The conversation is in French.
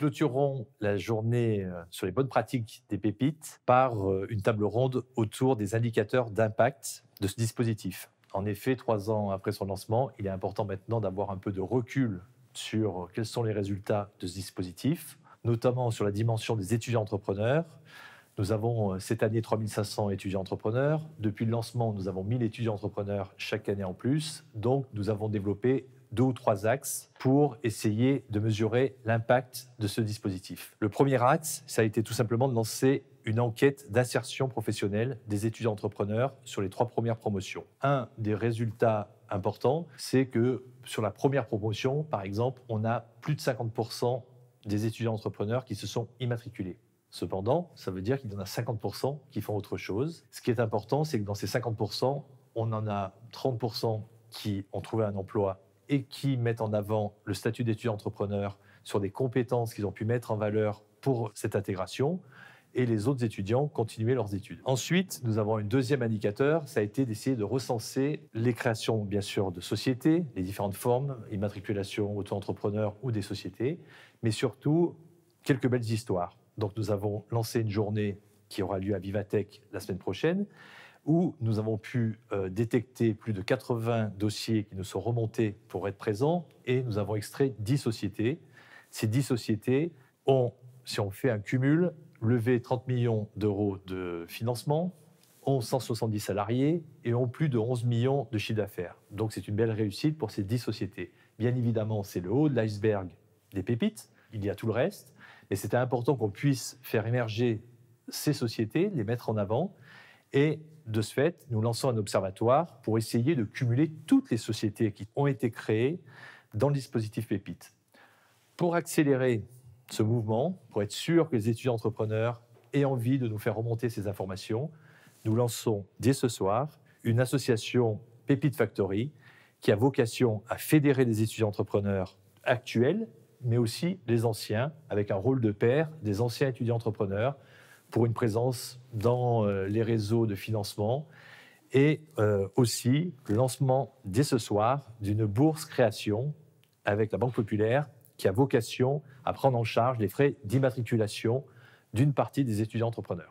clôturons la journée euh, sur les bonnes pratiques des pépites par euh, une table ronde autour des indicateurs d'impact de ce dispositif. En effet, trois ans après son lancement, il est important maintenant d'avoir un peu de recul sur euh, quels sont les résultats de ce dispositif, notamment sur la dimension des étudiants entrepreneurs, nous avons euh, cette année 3500 étudiants entrepreneurs. Depuis le lancement, nous avons 1000 étudiants entrepreneurs chaque année en plus. Donc, nous avons développé deux ou trois axes pour essayer de mesurer l'impact de ce dispositif. Le premier axe, ça a été tout simplement de lancer une enquête d'insertion professionnelle des étudiants entrepreneurs sur les trois premières promotions. Un des résultats importants, c'est que sur la première promotion, par exemple, on a plus de 50% des étudiants entrepreneurs qui se sont immatriculés. Cependant, ça veut dire qu'il y en a 50% qui font autre chose. Ce qui est important, c'est que dans ces 50%, on en a 30% qui ont trouvé un emploi et qui mettent en avant le statut d'étudiant entrepreneur sur des compétences qu'ils ont pu mettre en valeur pour cette intégration et les autres étudiants continuaient leurs études. Ensuite, nous avons un deuxième indicateur, ça a été d'essayer de recenser les créations, bien sûr, de sociétés, les différentes formes, immatriculation, auto-entrepreneur ou des sociétés, mais surtout quelques belles histoires donc nous avons lancé une journée qui aura lieu à Vivatech la semaine prochaine, où nous avons pu euh, détecter plus de 80 dossiers qui nous sont remontés pour être présents, et nous avons extrait 10 sociétés. Ces 10 sociétés ont, si on fait un cumul, levé 30 millions d'euros de financement, ont 170 salariés et ont plus de 11 millions de chiffres d'affaires. Donc c'est une belle réussite pour ces 10 sociétés. Bien évidemment, c'est le haut de l'iceberg des pépites, il y a tout le reste, et c'était important qu'on puisse faire émerger ces sociétés, les mettre en avant. Et de ce fait, nous lançons un observatoire pour essayer de cumuler toutes les sociétés qui ont été créées dans le dispositif Pépite. Pour accélérer ce mouvement, pour être sûr que les étudiants entrepreneurs aient envie de nous faire remonter ces informations, nous lançons dès ce soir une association Pépite Factory qui a vocation à fédérer les étudiants entrepreneurs actuels mais aussi les anciens, avec un rôle de père, des anciens étudiants entrepreneurs, pour une présence dans euh, les réseaux de financement, et euh, aussi le lancement dès ce soir d'une bourse création avec la Banque Populaire qui a vocation à prendre en charge les frais d'immatriculation d'une partie des étudiants entrepreneurs.